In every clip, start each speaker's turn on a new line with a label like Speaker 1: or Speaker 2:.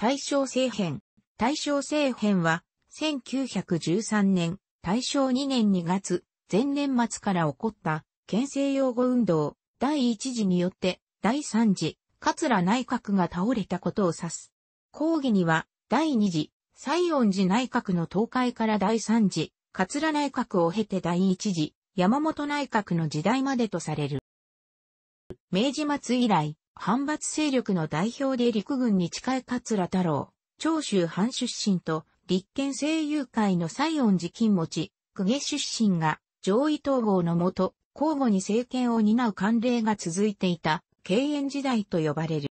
Speaker 1: 大正政変。大正政変は、1913年、大正2年2月、前年末から起こった、県政擁護運動、第1次によって、第3次、桂内閣が倒れたことを指す。抗議には、第2次、西恩寺内閣の倒壊から第3次、桂内閣を経て第1次、山本内閣の時代までとされる。明治末以来、反発勢力の代表で陸軍に近い桂太郎、長州藩出身と、立憲政友会の西恩寺金持ち、久下出身が、上位統合のもと、交互に政権を担う慣例が続いていた、敬遠時代と呼ばれる。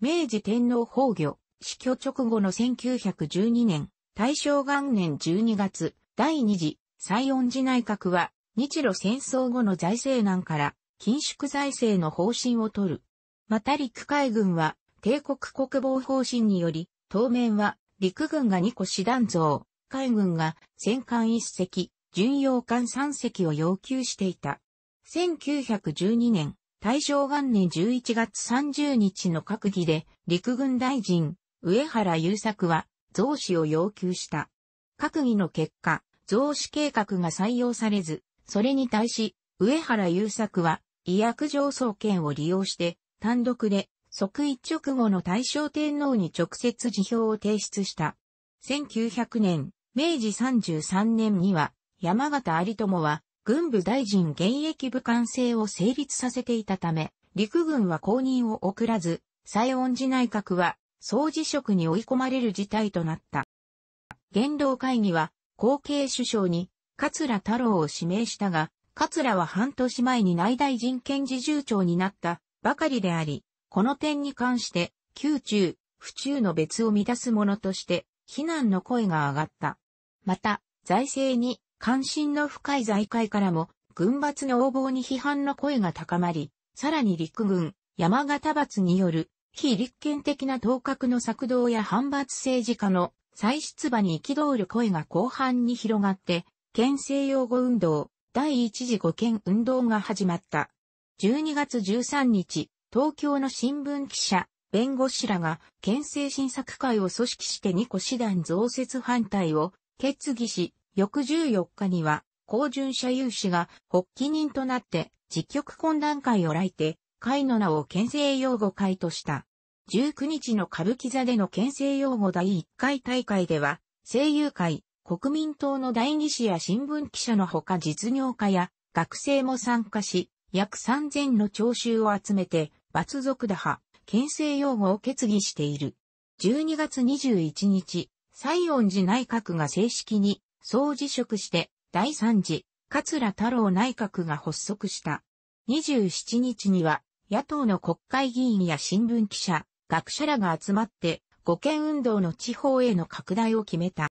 Speaker 1: 明治天皇崩御、死去直後の1912年、大正元年12月、第二次、西恩寺内閣は、日露戦争後の財政難から、緊縮財政の方針を取る。また陸海軍は、帝国国防方針により、当面は、陸軍が2個師団像、海軍が戦艦1隻、巡洋艦3隻を要求していた。1912年、大正元年11月30日の閣議で、陸軍大臣、上原優作は、増資を要求した。閣議の結果、増資計画が採用されず、それに対し、上原優作は、医薬上層権を利用して、単独で即位直後の大正天皇に直接辞表を提出した。1900年、明治33年には山形有友は軍部大臣現役部官制を成立させていたため、陸軍は公認を送らず、西恩寺内閣は総辞職に追い込まれる事態となった。元老会議は後継首相に桂太郎を指名したが、桂は半年前に内大臣権事重長になったばかりであり、この点に関して、宮中、府中の別を乱すものとして、非難の声が上がった。また、財政に関心の深い財界からも、軍閥の横暴に批判の声が高まり、さらに陸軍、山形閥による、非立憲的な当格の策動や反発政治家の再出馬に憤る声が後半に広がって、県政擁護運動、第一次護憲運動が始まった。12月13日、東京の新聞記者、弁護士らが県政新作会を組織して2個師団増設反対を決議し、翌14日には、公巡者有志が発起人となって、実局懇談会を来て、会の名を県政擁護会とした。19日の歌舞伎座での県政擁護第1回大会では、声優会、国民党の代議士や新聞記者のほか実業家や学生も参加し、約3000の聴衆を集めて、罰族打破、牽制擁護を決議している。12月21日、西恩寺内閣が正式に総辞職して、第3次、桂太郎内閣が発足した。27日には、野党の国会議員や新聞記者、学者らが集まって、五権運動の地方への拡大を決めた。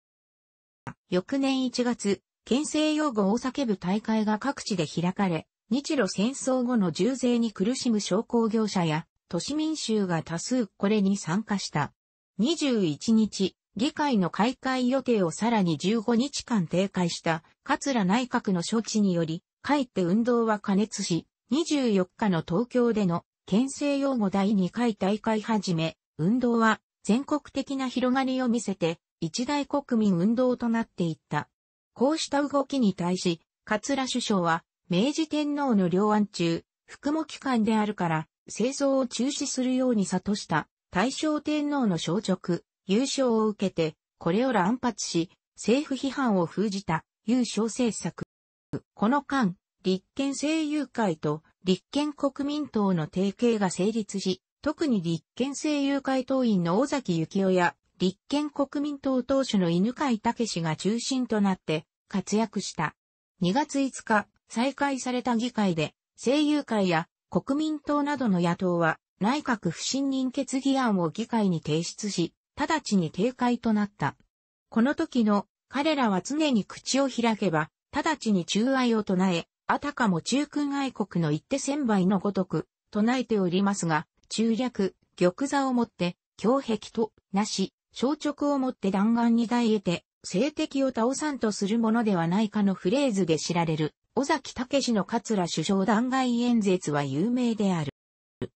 Speaker 1: 翌年1月、県政擁護大叫ぶ大会が各地で開かれ、日露戦争後の重税に苦しむ商工業者や都市民衆が多数これに参加した。21日、議会の開会予定をさらに15日間停会した桂内閣の処置により、かえって運動は加熱し、24日の東京での県政擁護第2回大会始め、運動は全国的な広がりを見せて、一大国民運動となっていった。こうした動きに対し、桂首相は明治天皇の両安中、服務機関であるから、製造を中止するように諭した大正天皇の消直、優勝を受けて、これを乱発し、政府批判を封じた優勝政策。この間、立憲政友会と立憲国民党の提携が成立し、特に立憲政友会党員の尾崎幸雄や立憲国民党党首の犬飼武が中心となって活躍した。2月5日、再開された議会で、声優会や国民党などの野党は内閣不信任決議案を議会に提出し、直ちに停会となった。この時の彼らは常に口を開けば、直ちに中愛を唱え、あたかも中君愛国の一手千倍のごとく、唱えておりますが、中略、玉座をもって、強壁と、なし、小直をもって弾丸に抱えて、性敵を倒さんとするものではないかのフレーズで知られる。尾崎武の桂首相弾劾演説は有名である。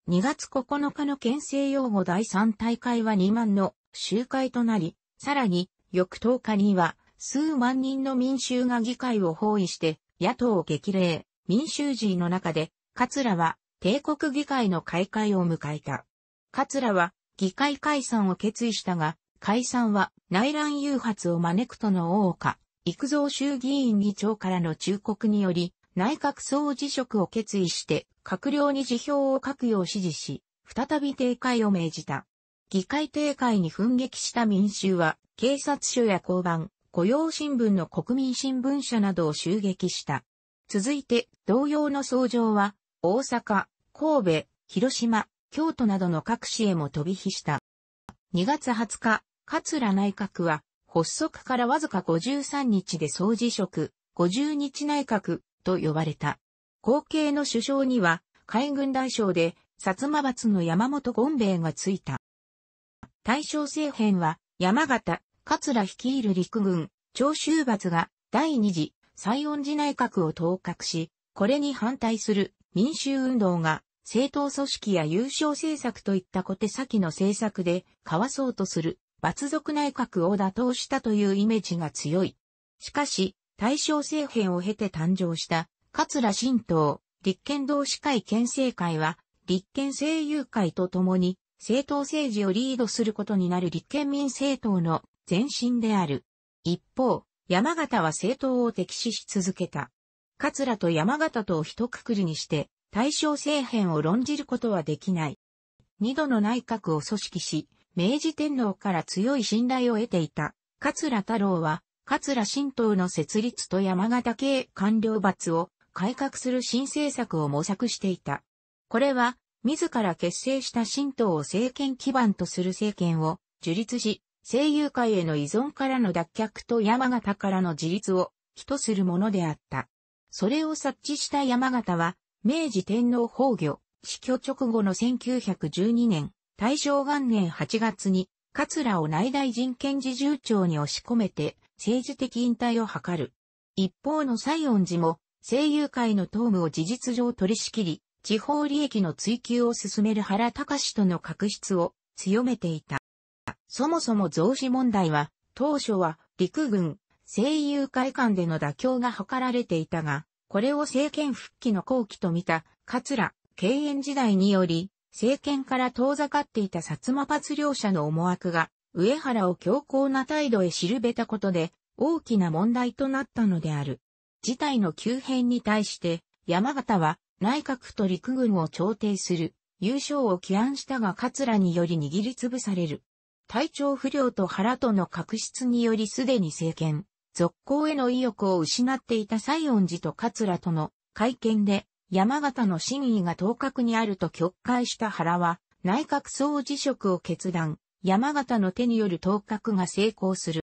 Speaker 1: 2月9日の県政擁護第3大会は2万の集会となり、さらに、翌10日には、数万人の民衆が議会を包囲して、野党を激励、民衆陣の中で、桂は、帝国議会の開会を迎えた。桂は、議会解散を決意したが、解散は内乱誘発を招くとの大岡、育造衆議院議長からの忠告により、内閣総辞職を決意して、閣僚に辞表を書くよう指示し、再び停会を命じた。議会停会に奮撃した民衆は、警察署や交番、雇用新聞の国民新聞社などを襲撃した。続いて、同様の騒状は、大阪、神戸、広島、京都などの各市へも飛び火した。2月20日、桂内閣は、発足からわずか53日で総辞職、50日内閣と呼ばれた。後継の首相には海軍大将で薩摩閥の山本権兵衛がついた。大正政変は山形、桂率いる陸軍、長州閥が第二次西恩寺内閣を統括し、これに反対する民衆運動が政党組織や優勝政策といった小手先の政策で交わそうとする閥族内閣を打倒したというイメージが強い。しかし、大正政変を経て誕生した、桂新党、立憲同志会県政会は、立憲政友会と共に、政党政治をリードすることになる立憲民政党の前身である。一方、山形は政党を敵視し続けた。桂と山形とを一括りにして、大正政変を論じることはできない。二度の内閣を組織し、明治天皇から強い信頼を得ていた。桂太郎は、桂新党の設立と山形系官僚罰を改革する新政策を模索していた。これは、自ら結成した新党を政権基盤とする政権を樹立し、政友会への依存からの脱却と山形からの自立を起とするものであった。それを察知した山形は、明治天皇崩御、死去直後の1912年、大正元年8月に、桂を内大臣検事重長に押し込めて、政治的引退を図る。一方の西恩寺も、声優会の党務を事実上取り仕切り、地方利益の追求を進める原隆との確執を強めていた。そもそも増資問題は、当初は陸軍、声優会館での妥協が図られていたが、これを政権復帰の後期と見た、桂、敬遠時代により、政権から遠ざかっていた薩摩発領者の思惑が、上原を強硬な態度へ知べたことで、大きな問題となったのである。事態の急変に対して、山形は内閣と陸軍を調停する、優勝を起案したが桂により握りつぶされる。体調不良と腹との確執によりすでに政権、続行への意欲を失っていた西恩寺と桂との会見で、山形の真意が当確にあると曲解した原は、内閣総辞職を決断、山形の手による当確が成功する。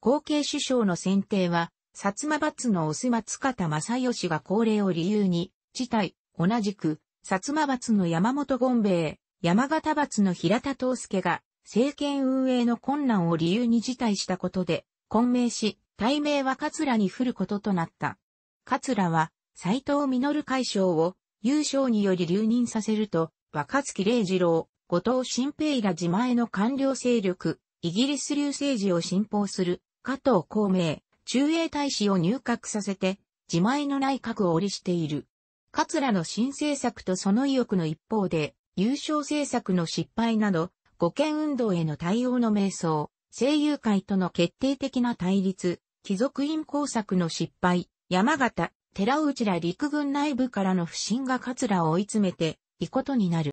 Speaker 1: 後継首相の選定は、薩摩閥のオス松方正義が高齢を理由に、辞退、同じく、薩摩閥の山本権兵衛、山形閥の平田東介が、政権運営の困難を理由に辞退したことで、混迷し、対名は桂に降ることとなった。桂は、斎藤実会長を優勝により留任させると、若月礼次郎、後藤新平ら自前の官僚勢力、イギリス流政治を信奉する加藤孔明、中英大使を入閣させて、自前の内閣を降りしている。桂の新政策とその意欲の一方で、優勝政策の失敗など、護憲運動への対応の迷走、声優会との決定的な対立、貴族院工作の失敗、山形、寺内ら陸軍内部からの不信が桂を追い詰めて、いことになる。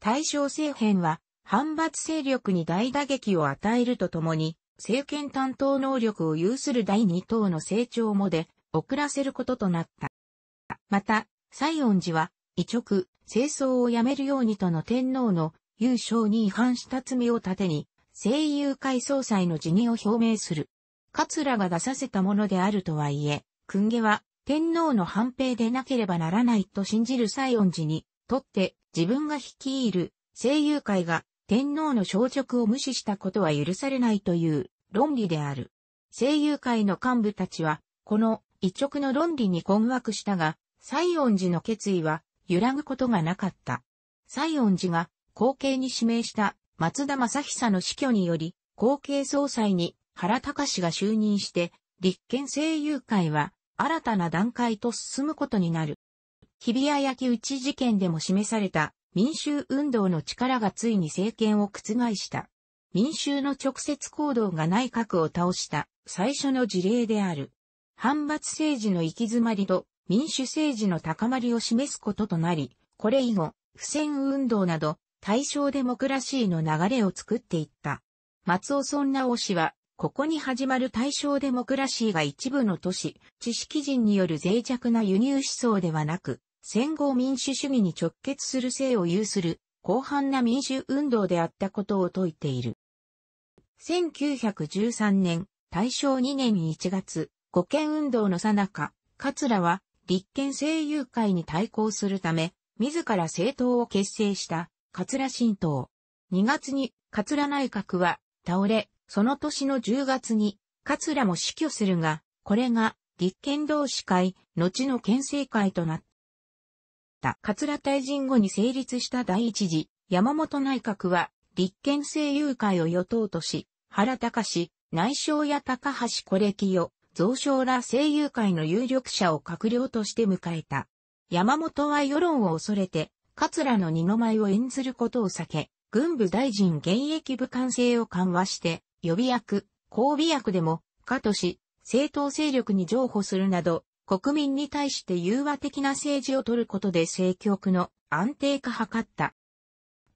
Speaker 1: 大正政変は、反発勢力に大打撃を与えるとともに、政権担当能力を有する第二党の成長もで、遅らせることとなった。また、西恩寺は、移直、清掃をやめるようにとの天皇の優勝に違反した罪を盾に、政友会総裁の辞任を表明する。桂が出させたものであるとはいえ、訓下は天皇の反兵でなければならないと信じる西恩寺にとって自分が率いる声優会が天皇の消職を無視したことは許されないという論理である。声優会の幹部たちはこの一直の論理に困惑したが、西恩寺の決意は揺らぐことがなかった。西恩寺が後継に指名した松田正久の死去により、後継総裁に原隆が就任して、立憲声優会は新たな段階と進むことになる。日比谷焼打ち事件でも示された民衆運動の力がついに政権を覆した。民衆の直接行動が内閣を倒した最初の事例である。反発政治の行き詰まりと民主政治の高まりを示すこととなり、これ以後、不戦運動など、対象デモクラシーの流れを作っていった。松尾尊直氏は、ここに始まる大正デモクラシーが一部の都市、知識人による脆弱な輸入思想ではなく、戦後民主主義に直結する性を有する、広範な民主運動であったことを説いている。1913年、大正2年1月、五権運動の最中、桂は、立憲政友会に対抗するため、自ら政党を結成した、桂新党。2月に、桂内閣は、倒れ、その年の10月に、桂も死去するが、これが、立憲同士会、後の県政会となった。桂大臣後に成立した第一次、山本内閣は、立憲政友会を与党とし、原隆、内相や高橋コレを増相ら政友会の有力者を閣僚として迎えた。山本は世論を恐れて、桂の二の舞を演ずることを避け、軍部大臣現役部官制を緩和して、予備役、交尾役でも、かとし、政党勢力に譲歩するなど、国民に対して融和的な政治を取ることで政局の安定化図った。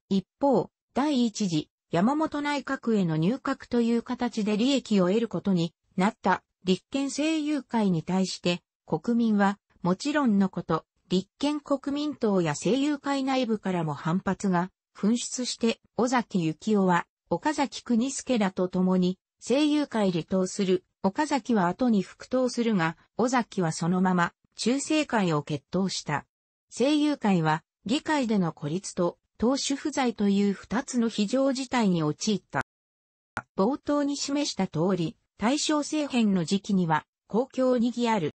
Speaker 1: 一方、第一次山本内閣への入閣という形で利益を得ることになった立憲政友会に対して国民はもちろんのこと立憲国民党や政友会内部からも反発が噴出して尾崎幸雄は岡崎国助らと共に、声優界離党する、岡崎は後に復党するが、尾崎はそのまま、中世会を決闘した。声優会は、議会での孤立と、党首不在という二つの非常事態に陥った。冒頭に示した通り、大正政変の時期には、公共にぎある。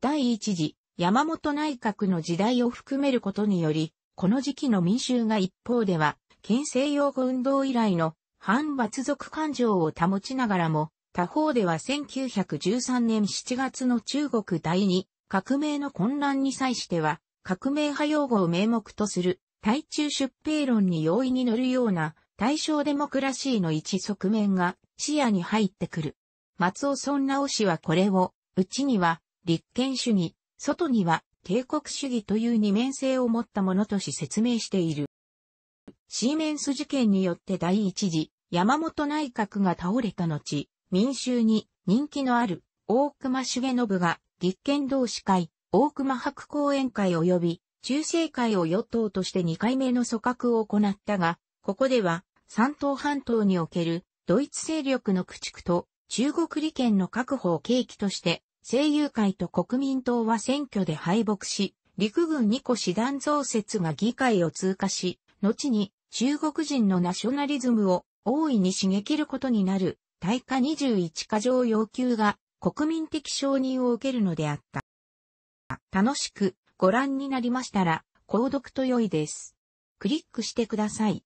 Speaker 1: 第一次、山本内閣の時代を含めることにより、この時期の民衆が一方では、県政用運動以来の反罰族感情を保ちながらも、他方では1913年7月の中国第二革命の混乱に際しては、革命派用語を名目とする、対中出兵論に容易に乗るような、対象デモクラシーの一側面が視野に入ってくる。松尾尊直氏はこれを、内には立憲主義、外には帝国主義という二面性を持ったものとし説明している。シーメンス事件によって第一次山本内閣が倒れた後、民衆に人気のある大隈重信が立憲同志会、大隈白公演会及び中世会を与党として2回目の組閣を行ったが、ここでは三島半島におけるドイツ勢力の駆逐と中国利権の確保を契機として、西友会と国民党は選挙で敗北し、陸軍二個師団増設が議会を通過し、後に中国人のナショナリズムを大いに刺激ることになる、対価21過剰要求が国民的承認を受けるのであった。楽しくご覧になりましたら、購読と良いです。クリックしてください。